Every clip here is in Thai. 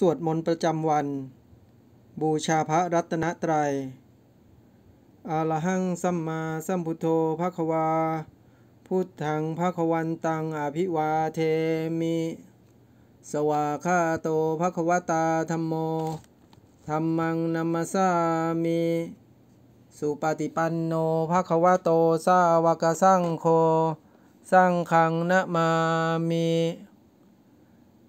สวดมนต์ประจำวัน บูชาพระรัตนตรยัยอาลหังสัมมาสัมพุทโธระควา พุทธังพระควันตังอภิวาเทมิ สวาคาโตพระควตาธรรมโมธรรมังนัมมสามิ สุปฏิปันโนพระควโตสาวกสังโคสังขังนะมามิ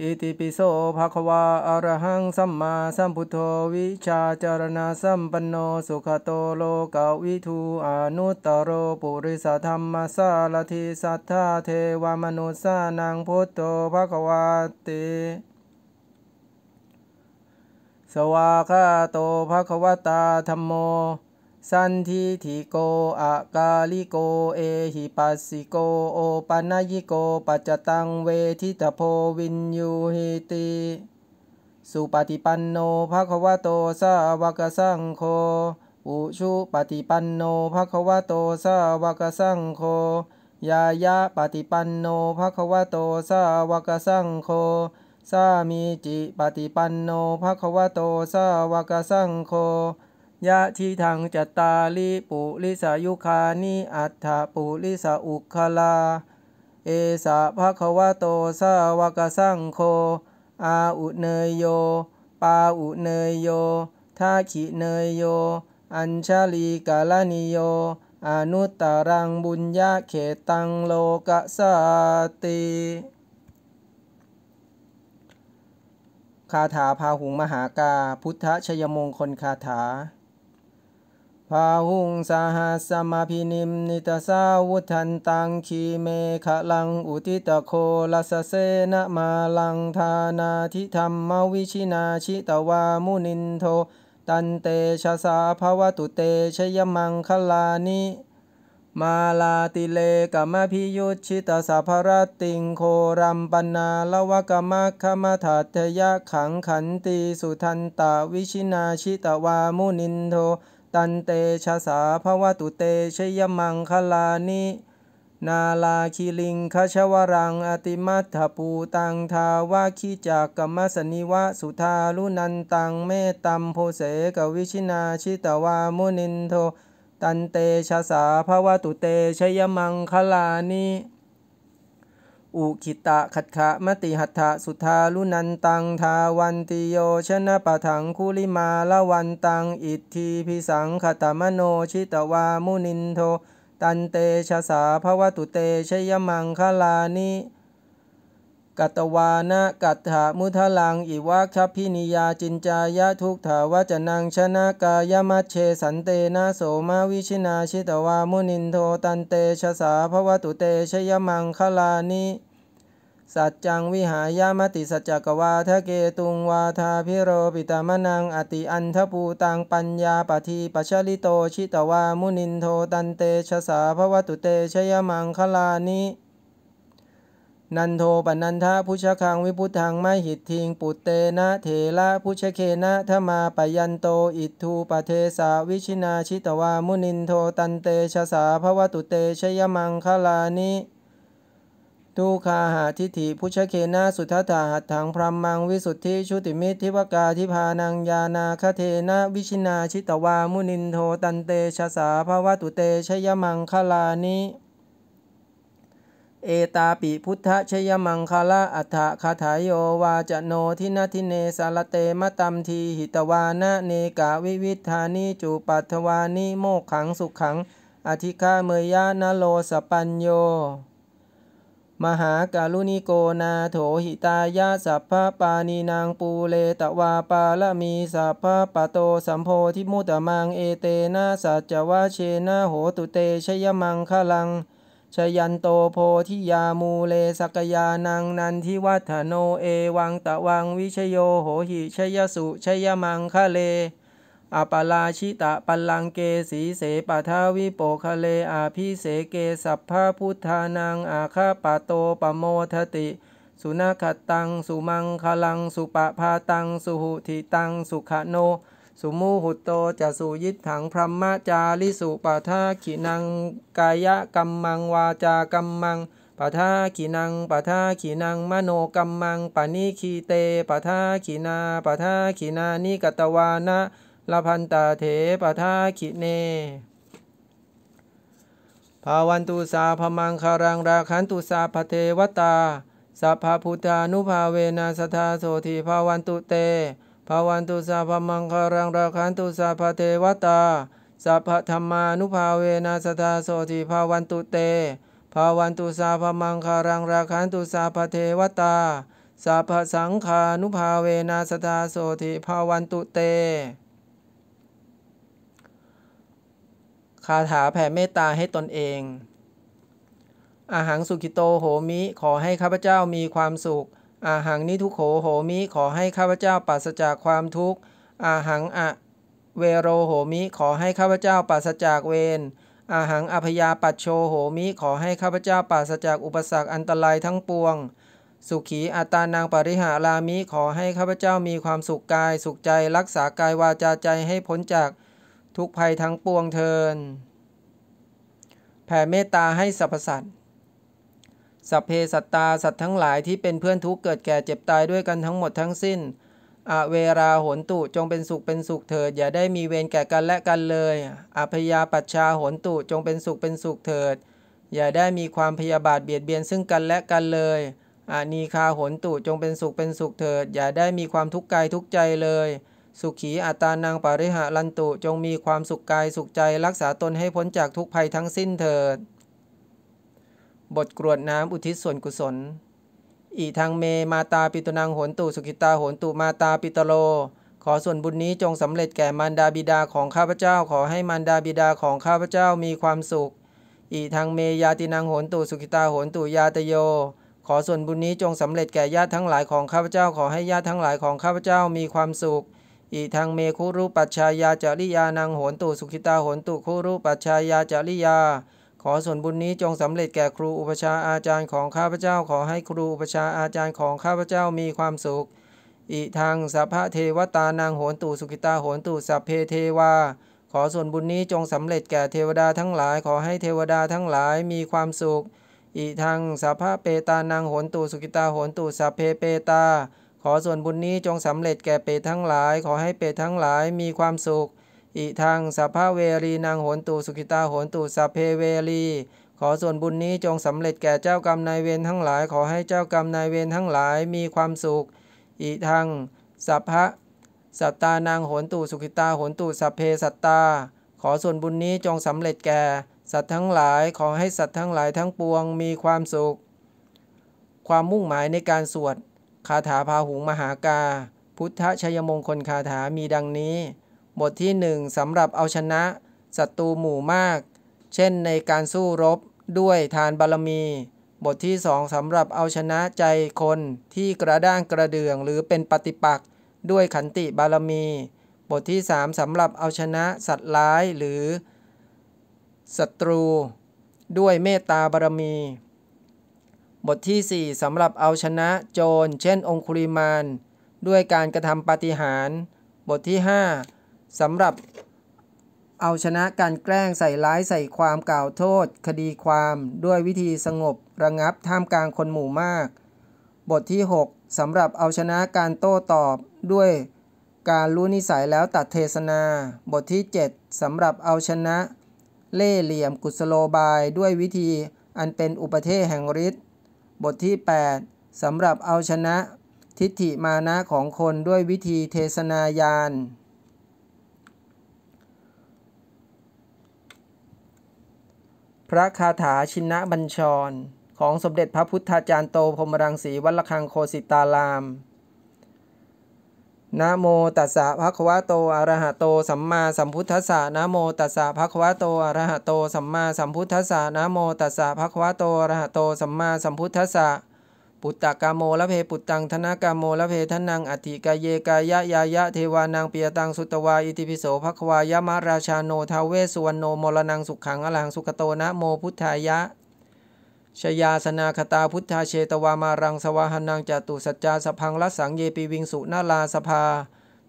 อิติปิโสภะควาอะระหังสัมมาสัมพุทโธวิชาจารณาสัมปันโนสุขโตโลกาวิทูอนุตตโรปุริสธรรมสาลทิสัทธาเทวมนุสานังพุทโธภะควาติสวากาโตภะควตาธรรมโมสันทิทิโกอากาลิโก เอหิปัสสิโกโอปัญญิโก ปัจจตังเวทิตโพวินยูหิติ สุปฏิปันโนภะคะวะโตสาวกสังโฆอุชุปฏิปันโนภะคะวะโตสาวกสังโฆยายะปฏิปันโนภะคะวะโตสาวกสังโฆสามีจิปฏิปันโนภะคะวะโตสาวกสังโฆยะทีทังจตาลิปุริสายุคานิ อัฏฐปุริสาอุคลา เอสาภควโตสาวกสังโค อาอุเนยโย ปาอุเนยโยทาขิเนยโย อัญชาลีกาลนิโยอนุตตรังบุญญาเขตังโลกสาติคาถาพาหุงมหากาพุทธชยมงคลคาถาพาหุงสหัสมาพินิมนิตาสาวุทันตังคีเมฆลังอุติตโคลสเสนมาลังธานาทิธรรมวิชินาชิตวามุนินโทตันเตชะสาภาวตุเตชยมังคลานิมาลาติเลกมะพิยุชิตสาภรติงโครัมปนาละวกมาขมทัตยะขังขันติสุทันตาวิชินาชิตวามุนินโทตันเตชะสาภวตุเตชยมังคลานินาลาคิลิงคชวรังอติมัตถปูตังทาวาคีจักกมสนิวะสุธาลุนันตังเมตัมโพเสกวิชินาชิตวามุนินโทตันเตชะสาภวตุเตชยมังคลานิอุคิตะขัดขะมติหัตถะสุทาลุนันตังทาวันติโยชนะปะถังคุลิมาละวันตังอิทธิพิสังขตมโนชิตวามุนินโท ตันเตชะสาภวตุเตชยมังคลานิกัตวานะกัตถามุทลังอิวัคชพินิยาจินจายะทุกถาวจนังชนะกายมัชเชสันเตนะโสมาวิชินาชิตวามุนินโทตันเตชะสาภวตุเตชยมังคลานิ สัจจังวิหายามติสัจจกวาทะเกตุงวาทาพิโรปิตามนัง อติอันทภูตังปัญญาปทีปัชลิโตชิตวามุนินโทตันเตชะสาภวตุเตชยมังคลานินันโทปนันทะพุชคังวิพุทธังไม่หิตทิงปุตเตนะเทระพุชเคนะธมาปยันโตอิทูปเทสาวิชินาชิตวามุนินโทตันเตชะสาภวตุเตชยมังคลานิทุคาหาทิฏฐิพุชเคนะสุทธตาหัตถังพรหมังวิสุทธิชุติมิทิวกาทิพานังยานาคเทนะวิชินาชิตวามุนินโทตันเตชะสาภวตุเตชยมังคลานิเอตาปิพุทธชยมังคละอัฏฐคาถายโยวาจโนทินาทิเนสารเตมตัมทีหิตวานะเนกาวิวิธานิจูปัทวานิโมขังสุขขัง อธิฆาเมยะนโลสปัญโยมหากาลุนิโกนาโถหิตายาสัพพปานีนางปูเลตวาปาลมีสัพพปโตสัมโพธิมุตมังเอเตนะสัจวะเชนะโหตุเตชยมังคลังชยันโตโพธิยามูเลสกยานังนันทิวัฒโนเอวังตะวังวิชโยโหหิชยสุชยมังคะเลอปลาชิตะปัลลังเกสีเสปทาวิโปคะเลอาพิเสเกสัพพาพุทธานังอาคาปะโตปโมทติสุนัขตังสุมังคลังสุปะพาตังสุหุติตังสุขโนสุมูหุตโต จะสุยิทถังพรหมจาริสุปัทาขินังกายะกัมมังวาจากัมมังปัทาขินังปัทาขินัง มโนกัมมังปานิคีเตปัทาขินาปัทาขินานิกตวานะละพันตาเถปัทาขิเนภาวันตุสาพมังคารังราคันตุสาพเทวตาสัพพุทธานุภาเวนัสทาโสธีภาวันตุเตภาวันตุสาพมังคารังราคันตุสาพเทวตาสัพพธรรมานุภาเวนัสตาโสติภาวันตุเต ภาวันตุสาพมังคารังราคันตุสาพเทวตาสัพพสังคานุภาเวนัสตาโสติภาวันตุเต คาถาแผ่เมตตาให้ตนเอง อาหางสุขิโตโหมิ ขอให้ข้าพเจ้ามีความสุขอาหังนิทุโขโหมิขอให้ข้าพเจ้าปราศจากความทุกข์ อาหังอะเวโรโหมิขอให้ข้าพเจ้าปราศจากเวรอาหังอภยาปัจโชโหมิขอให้ข้าพเจ้าปราศจากอุปสรรคอันตรายทั้งปวง สุขีอัตานางปริหารามิขอให้ข้าพเจ้ามีความสุขกาย สุขใจรักษากายวาจาใจให้พ้นจากทุกภัยทั้งปวงเทินแผ่เมตตาให้สรรพสัตว์สัพเพสัตตาสัตว์ทั้งหลายที่เป็นเพื่อนทุกเกิดแก่เจ็บตายด้วยกันทั้งหมดทั้งสิ้น อเวราโหนตุจงเป็นสุขเป็นสุขเถิด อย่าได้มีเวรแก่กันและกันเลยอภยาปัชชาโหนตุจงเป็นสุขเป็นสุขเถิด อย่าได้มีความพยาบาทเบียดเบียนซึ่งกันและกันเลยอานีคาโหนตุจงเป็นสุขเป็นสุขเถิด อย่าได้มีความทุกข์กายทุกใจเลย สุขีอัตานังปริหะลันตุจงมีความสุขกายสุขใจรักษาตนให้พ้นจากทุกภัยทั้งสิ้นเถิดบทกรวดน้ำอุทิศส่วนกุศล อีทางเม มาตาปิตุนังโหนตุสุขิตาโหนตุมาตาปิตโลขอส่วนบุญนี้จงสำเร็จแก่มารดาบิดาของข้าพเจ้า ขอให้มารดาบิดาของข้าพเจ้ามีความสุข อีทางเมยาตินังโหนตุสุขิตาโหนตุยาตโย ขอส่วนบุญนี้จงสำเร็จแก่ญาติทั้งหลายของข้าพเจ้า ขอให้ญาติทั้งหลายของข้าพเจ้ามีความสุข อีทางเมคุรุปัชชายาจริยานังโหนตุสุขิตาโหนตุคุรุปัชชายาจริยาขอส่วนบุญนี้จงสำเร็จแก่ครูอุปชาอาจารย์ของข้าพเจ้าขอให้ครูอุปชาอาจารย์ของข้าพเจ้ามีความสุขอีทางสัพพะเทวตานางโหนตูสุกิตาโหนตูสัพเพเทวาขอส่วนบุญนี้จงสำเร็จแก่เทวดาทั้งหลายขอให้เทวดาทั้งหลายมีความสุขอีทางสัพพะเปตานางโหนตูสุกิตาโหนตูสัพเพเปตา ขอส่วนบุญนี้จงสำเร็จแก่เปตทั้งหลายขอให้เปตทั้งหลายมีความสุขอิทังสัพพเวรีนางโหนตูสุขิตาโหนตูสัพเพเวรีขอส่วนบุญนี้จงสำเร็จแก่เจ้ากรรมนายเวรทั้งหลายขอให้เจ้ากรรมนายเวรทั้งหลายมีความสุข อีทางสัพพะสัตตานางโหนตูสุขิตาโหนตูสัพเพสัตตา ขอส่วนบุญนี้จงสำเร็จแก่ สัตว์ทั้งหลายขอให้สัตว์ทั้งหลายทั้งปวงมีความสุข ความมุ่งหมายในการสวดคาถาพาหุงมหากา พุทธชัยมงคลคาถามีดังนี้บทที่ 1 สำหรับเอาชนะศัตรูหมู่มาก เช่นในการสู้รบด้วยทานบารมี บทที่2สำหรับเอาชนะใจคนที่กระด้างกระเดื่องหรือเป็นปฏิปักษ์ด้วยขันติบารมี บทที่3สำหรับเอาชนะสัตว์ร้ายหรือศัตรู ด้วยเมตตาบารมี บทที่ 4 สำหรับเอาชนะโจร เช่นองคุริมานด้วยการกระทำปฏิหาร บทที่5สำหรับเอาชนะการแกล้งใส่ร้ายใส่ความกล่าวโทษ คดีความด้วยวิธีสงบระงับท่ามกลางคนหมู่มาก บทที่ 6สำหรับเอาชนะการโต้ตอบด้วยการรู้นิสัยแล้วตัดเทศนาบทที่ 7สำหรับเอาชนะ เล่เหลี่ยมกุศโลบายด้วยวิธีอันเป็นอุปเทศแห่งฤทธิ์บทที่ 8สำหรับเอาชนะทิฏฐิมานะของคนด้วยวิธีเทศนายานพระคาถาชินะบัญชร ของสมเด็จพระพุทธาจารย์โตพรมรังสีวัลคังโคสิตาราม นะโมตัสสะภะคะวะโตอะระหะโตสัมมาสัมพุทธัสสะนะโมตัสสะภะคะวะโตอะระหะโตสัมมาสัมพุทธัสสะนะโมตัสสะภะคะวะโตอะระหะโตสัมมาสัมพุทธัสสะปุตตะกามโมละเพปุตตังธนากามโมละเพทนังอธิกายเยกายะยายะ เทวานางเปียตังสุตวา อิติปิโสภควายะมะราชาโนทาเวสุวนโนมรนังสุขังอลังสุขโตนะโมพุทธายะ ชยาสนาคตาพุทธาเชตวามารังสวาหนังจตุสัจจาสพังรัสังเยปิวิงสุนาลาสภา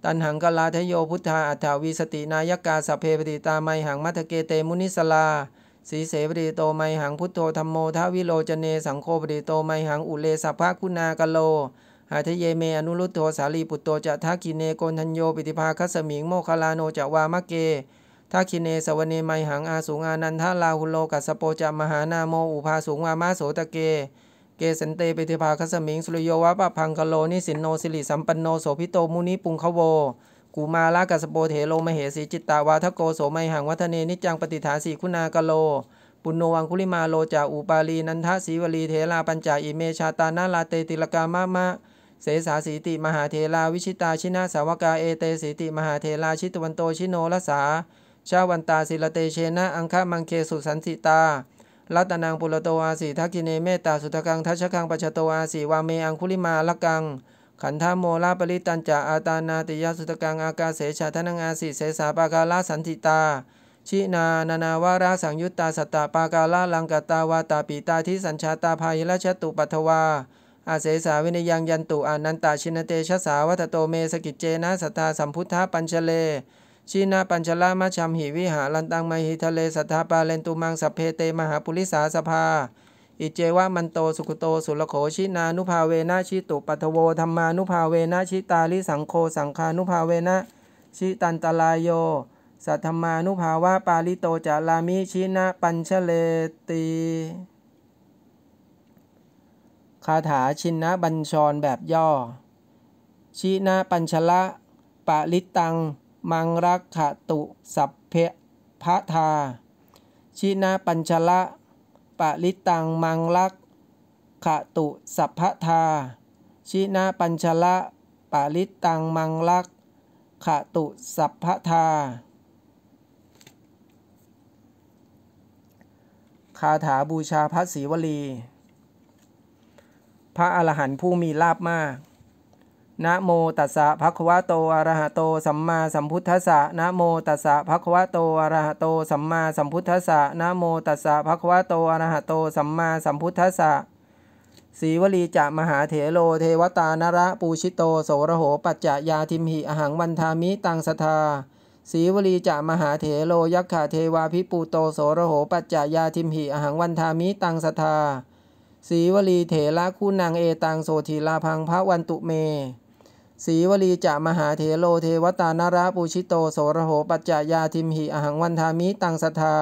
ตันหังกลาทโยพุทธาอัฏฐาวีสตินายกาสเพปติตาไมหังมัทเกเตมุนิสลาสีเสปริโตไมหังพุทโธธรรมโมทาวิโลจเน สังโฆปริโตไมหังอุเลสภพะคุณากโลหาทเยเมอนุรุตโธสาลีปุตโตจะทักขีเนโกนทัญโยปิติภาคัสมิงโมคลาโนจะวามะเกทักคีเนสวเนไมหังอาสูงานันทาลาหุโลกัสโปจะมหานาโม อุภาสูงวามาโสตะเก เกสันเตปิติภาคัสมิงสุริโยวะปะพังกโลนิสินโนสิริสัมปันโนโสพิโตมุนิปุงคโวกูมาลากัสโปเถโลมเหสีจิตตาวาทโกโสัมหังวัฒเนนิจังปฏิฐานสีคุณากโลปุณโนวังคุลิมาโลจ่าอุปาลี นันทะีวลีเทลาปัญจาอิเมชาตานาลาเตติลกามะมะเสสาสีติมหาเทลาวิชิตาชินาสาวกาเอเตสีติมหาเทลาชิตวันโตชิโนรสาชาวันตาศิลเตเชนะอังคามังเคสุสันสิตารัตนางปุรโตอาสีทักกิเนเมตตาสุทกัง ทัชกังปัชโตอาสีวาเมอังคุลิมาลกังขันธโมลาปริตันจาอาตานาติยสุตกังอากาเสชาทนังอาสิเสสาปากาลาสันติตาชินานานาวาราสังยุตตาสตาปากาลาลังกตาวาตาปีตาทิสัญชาตาภายราชตุปัทวาอาเสสาวินยังยันตุอนันตาชินเตชะสาวัตโตเมสกิจเจนะสัทธาสัมพุทธปัญชเลชินาปัญชลามชัมหิวิหารันตังมหิทะเลสัทธาปาเลนตุมังสัพเพเตมหาปุริสาสภาอิเจวะมันโตสุขโตสุลโขชินานุภาเวนะชิตุปัทโวธรรมานุภาเวนะชิตาลิสังโคสังคานุภาเวนะชิตันตลายโยสัทธมานุภาวะปาลิโตจารามิชินะปัญชเลตี คาถาชินะบัญชรแบบย่อ ชินะปัญชละปาลิตังมังรักขตุสัพเพพะทา ชินะปัญชละปะลิตังมังลักขะตุสัพพทาชินาปัญชละ ปะลิตังมังลักขะตุสัพพทาคาถาบูชาพระศรีวลี พระอรหันต์ผู้มีลาบมากนะโมตัสสะภะคะวะโตอะระหะโตสัมมาสัมพุทธัสสะนะโมตัสสะภะคะวะโตอะระหะโตสัมมาสัมพุทธัสสะนะโมตัสสะภะคะวะโตอะระหะโตสัมมาสัมพุทธัสสะสีวลีจะมหาเถโลเทวตานระปูชิโตโสระโหปัจจยาทิมหิอหังวันทามิตังสทาสีวลีจะมหาเถโลยักขาเทวาพิปูโตโสระโหปัจจยาทิมหิอหังวันทามิตังสทาสีวลีเถระคู่นางเอตังโสธีลาพังพระวันตุเมสีวลีจะมหาเถโลเทวตานระปูชิโตโสระโห ปัจจยาทิมหิอหังวันทามิตังสทา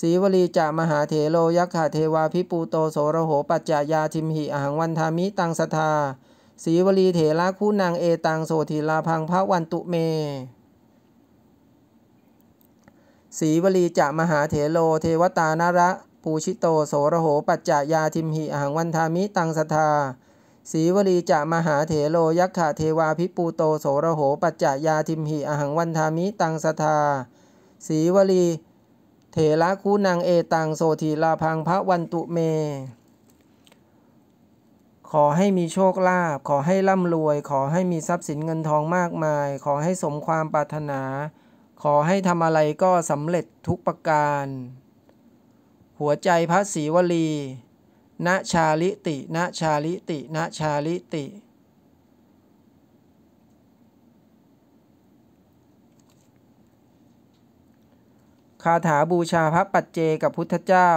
สีวลีจะมหาเถโลยักขะเทวาพิปูโตโสระโห ปัจจยาทิมหิอหังวันทามิตังสทาสีวลีเถระคู่นางเอตังโสธีลาพังพระวันตุเม สีวลีจะมหาเถโลเทวตานระปูชิโตโสระโหปัจจยาทิมหิอหังวันทามิตังสทาสีวลีจะมหาเถโลยักขะเทวาพิปูโตโสระโหปัจจยาทิมหิอหังวันธามิตังสทาสีวลี เถระคูนางเอตังโสธีลาพังพระวันตุเม ขอให้มีโชคลาภขอให้ร่ำรวย ขอให้มีทรัพย์สินเงินทองมากมาย ขอให้สมความปรารถนา ขอให้ทำอะไรก็สำเร็จทุกประการ หัวใจพระศีวลีณชาลิติณชาลิติ ณชาลิติ คาถาบูชาพระปัจเจกับพุทธเจ้า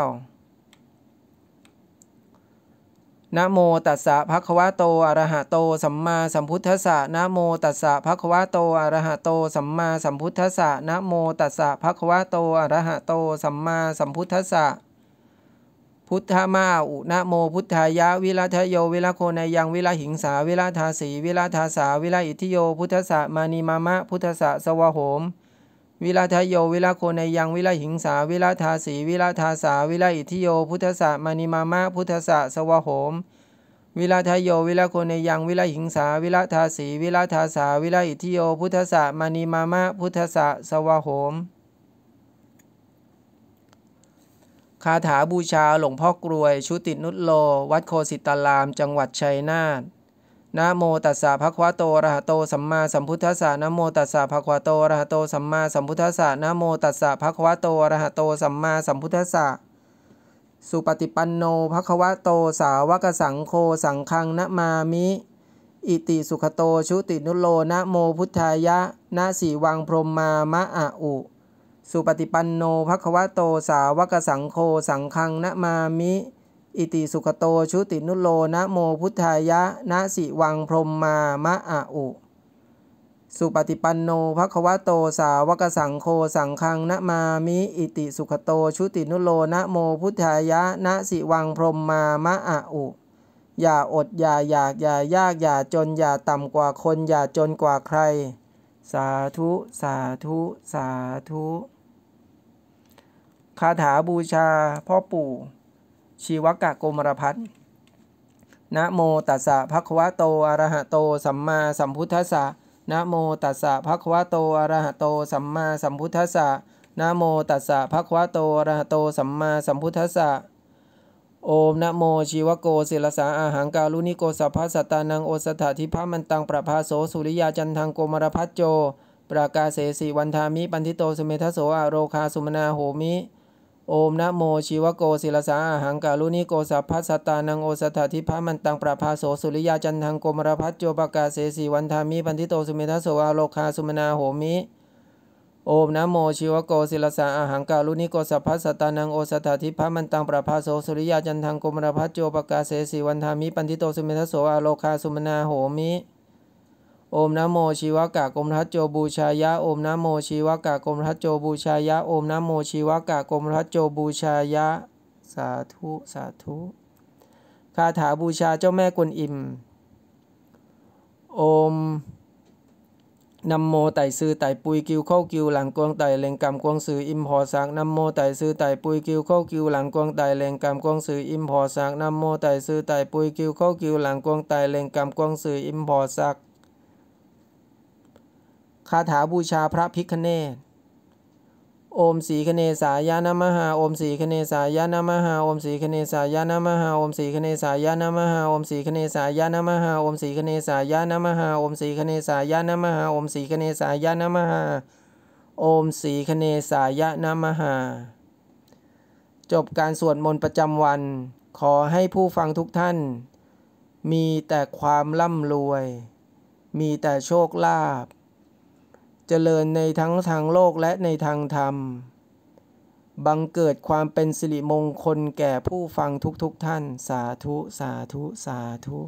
นะโมตัสสะภะคะวะโต อะระหะโต สัมมาสัมพุทธัสสะนะโมตัสสะภะคะวะโต อะระหะโต สัมมาสัมพุทธัสสะนะโมตัสสะภะคะวะโต อะระหะโต สัมมาสัมพุทธัสสะพุทธมาอุนโม พุทธายะวิรัทโย วิรโคนยัง วิรหิงสาวิรทาสีวิรทาสาวิรอิทิโยพุทธะมานีมามะพุทธะสวะโหมวิรทโยวิรโคนยังวิรหิงสาวิรทาสีวิรทาสาวิรอิทิโยพุทธะมานีมามะพุทธะสวะโหมวิรทโยวิรโคนยังวิรหิงสาวิรทาสีวิรทาสาวิรอิทิโยพุทธะมานีมามะพุทธะสวะโหมคาถาบูชาหลวงพ่อกรวยชุตินุตโล วัดโคสิตารามจังหวัดชัยนาทนะโมตัสสะภะคะวะโตระหะโตสัมมาสัมพุทธัสสะนะโมตัสสะภะคะวะโตระหะโตสัมมาสัมพุทธัสสะนะโมตัสสะภะคะวะโตระหะโตสัมมาสัมพุทธัสสะสุปฏิปันโนภะคะวะโตสาวกสังโฆสังฆังนะมามิ อิติสุขโตชุตินุโลนะโมพุทธายะนะสีวังพรมมามะอะอุสุปฏิปันโนภควะโตสาวกสังโฆสังฆังนะมามิอิติสุขโตชุตินุโลนะโมพุทธายะ นะสิวังพรมมามะอะอุ สุปฏิปันโนภควะโตสาวกสังโฆสังฆังนะมามิอิติสุขโตชุตินุโลนะโมพุทธายะ นะสิวังพรมมามะอะอุ อย่าอดอย่าอยากอย่ายากอย่าจนอย่าต่ำกว่าคนอย่าจนกว่าใคร สาธุสาธุสาธุคาถาบูชาพ่อปู่ ชีวกะโกมรพัฒนะโมตัสสะภะคะวะโตอะระหะโตสัมมาสัมพุทธัสสะนะโมตัสสะภะคะวะโตอะระหะโตสัมมาสัมพุทธัสสะนะโมตัสสะภะคะวะโตอะระหะโตสัมมาสัมพุทธัสสะโอม นะโมชีวโกศิลสาอาหังการุณิโกสัพพสัตานังโอสถาธิพามันตังประภาโสสุริยาจันทังโกมารพัฒโจ ประกาเสสีวันทามิปันทิโต สเมทโสอโรคาสุมนาโหมิโอมนะโมชีวโกศิลสาหังกาลุนิโกสัพพสตานังโอสถาทิพามันตังประภาโสสุริยาจันทังโกมรพัฒโจปกาเสสีวันธามิปันทิโตสุเมทาโสอาโลคาสุมนาโหมิ โอมนะโมชีวโกศิลสาหังกาลุนิโกสัพพสตานังโอสถาทิพามันตังประภาโสสุริยาจันทังโกมรพัฒโจปกาเสสีวันธามิปันทิโตสุเมทาโสอาโลคาสุมนาโหมิโอมนะโมชีวกะกรมทัตโจบูชายะโอมนะโมชีวกะกรมทัตโจบูชายะโอมนะโมชีวกะกรมทัตโจบูชายะ สาธุ สาธุ คาถาบูชาเจ้าแม่กวนอิมโอมนำโมไต่ซื้อไต่ปุยกิวเข้ากิวหลังกวงไต่เลงกำกวงสืออิมพอสักนำโมไต่ซื้อไต่ปุยกิวเข้ากิวหลังกวงไต่เลงกำกวงสืออิมพอสักนำโมไต่ซื้อไต่ปุยกิวเข้ากิวหลังกวงไต่เลงกำกวงสืออิมพอสักาถาบูชาพระพิคเนตโอมสีคเนสายานามหาโอมสีคเนสายานามหาโอมสีคเนสายานามหาโอมสีคเนสายานามหาโอมสีคเนสายานามหาโอมสีคเนสายานามหาโอมสีคเนสายานามหาโอมสีคเนสายานามหาโอมสีคเนสายานามหา จบการสวดมนต์ประจำวัน ขอให้ผู้ฟังทุกท่าน มีแต่ความร่ำรวย มีแต่โชคลาภเจริญในทั้งทางโลกและในทางธรรม บังเกิดความเป็นสิริมงคลแก่ผู้ฟังทุกๆทท่าน สาธุ สาธุ สาธุ